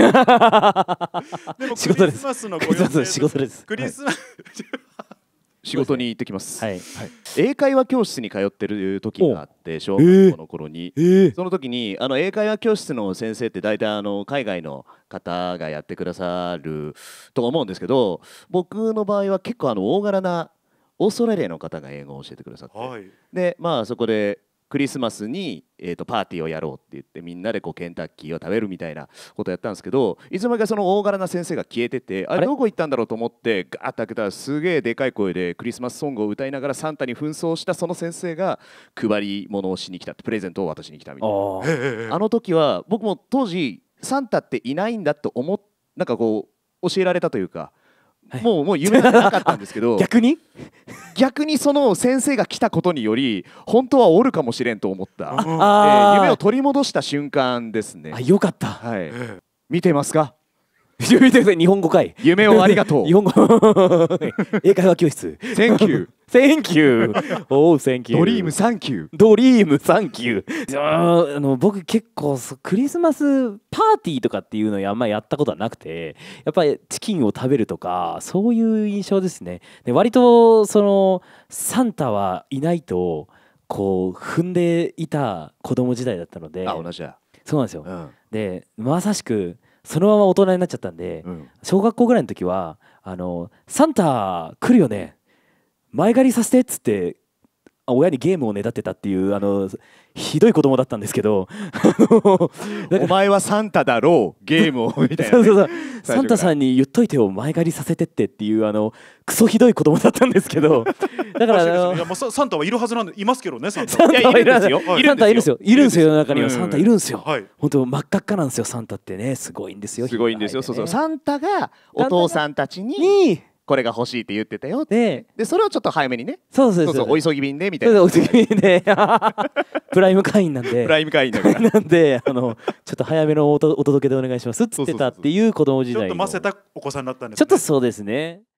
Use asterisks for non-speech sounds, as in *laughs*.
でクリスマスの仕事ですクリスマス、仕事に行ってきます、はい、英会話教室に通ってる時があって小学校の頃に、えー、その時にあの英会話教室の先生って大体あの海外の方がやってくださると思うんですけど僕の場合は結構あの大柄なオーストラリアの方が英語を教えてくださって、はい、でまあそこでクリスマスに、えー、とパーティーをやろうって言ってみんなでこうケンタッキーを食べるみたいなことをやったんですけどいつの間にかその大柄な先生が消えててあれどこ行ったんだろうと思ってガーッと開けたらすげえでかい声でクリスマスソングを歌いながらサンタに扮装したその先生が配り物をしに来たってプレゼントを渡しに来たみたいな *laughs* あの時は僕も当時サンタっていないんだと思っなんかこう教えられたというか。はい、もうもう夢なかったんですけど *laughs* 逆に逆にその先生が来たことにより本当はおるかもしれんと思った、えー、夢を取り戻した瞬間ですねあよかった、はい、見てますか日本語かい夢をありがとう *laughs* 日本語 *laughs* 英会話教室センキューセンキューお a センキュードリームサンキュードリームサンキューあの僕結構クリスマスパーティーとかっていうのあんまやったことはなくてやっぱりチキンを食べるとかそういう印象ですねで割とそのサンタはいないとこう踏んでいた子供時代だったのであ同じやそうなんですよ、うん、でまさしくそのまま大人になっちゃったんで、うん、小学校ぐらいの時はあの「サンタ来るよね前借りさせて」っつって親にゲームをねだってたっていうあのひどい子供だったんですけどお前はサンタだろうゲームをみたいな、ね、そうそうそうサンタさんに言っといてを前借りさせてってっていうあのクソひどい子供だったんですけど *laughs* だからあのサンタはいるはずなんでいますけどねサンタいやいるんですよ、はい、いるんですよいるんですよ世の中にはサンタいるんですよ、はい、本当真っ赤っかなんですよサンタってねすごいんですよすごいんですよ、ね、そうそうサンタがお父さんたちにこれが欲しいって言ってたよででそれをちょっと早めにねそうそうそうお急ぎ便でみたいなお急ぎ便で *laughs* プライム会員なんでプライム会員だからなんであのちょっと早めのおとお届けでお願いしますっつってたっていう子供時代ちょっとませたお子さんだったんです、ね、ちょっとそうですね